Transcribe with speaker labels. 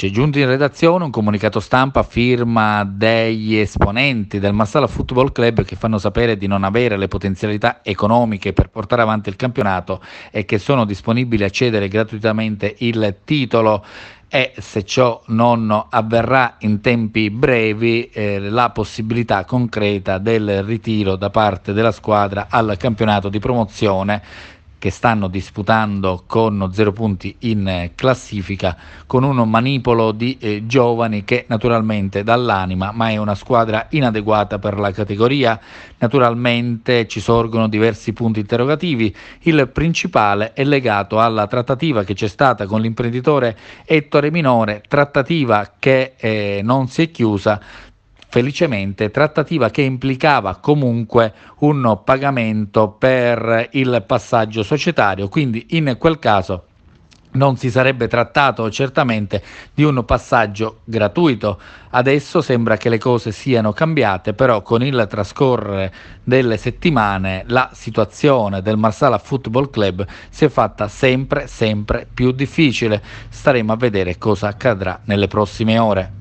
Speaker 1: Ci giunto in redazione un comunicato stampa a firma degli esponenti del Massala Football Club che fanno sapere di non avere le potenzialità economiche per portare avanti il campionato e che sono disponibili a cedere gratuitamente il titolo e se ciò non avverrà in tempi brevi eh, la possibilità concreta del ritiro da parte della squadra al campionato di promozione che stanno disputando con 0 punti in classifica, con un manipolo di eh, giovani che naturalmente dall'anima, ma è una squadra inadeguata per la categoria. Naturalmente ci sorgono diversi punti interrogativi. Il principale è legato alla trattativa che c'è stata con l'imprenditore Ettore Minore, trattativa che eh, non si è chiusa felicemente, trattativa che implicava comunque un pagamento per il passaggio societario, quindi in quel caso non si sarebbe trattato certamente di un passaggio gratuito. Adesso sembra che le cose siano cambiate, però con il trascorrere delle settimane la situazione del Marsala Football Club si è fatta sempre sempre più difficile. Staremo a vedere cosa accadrà nelle prossime ore.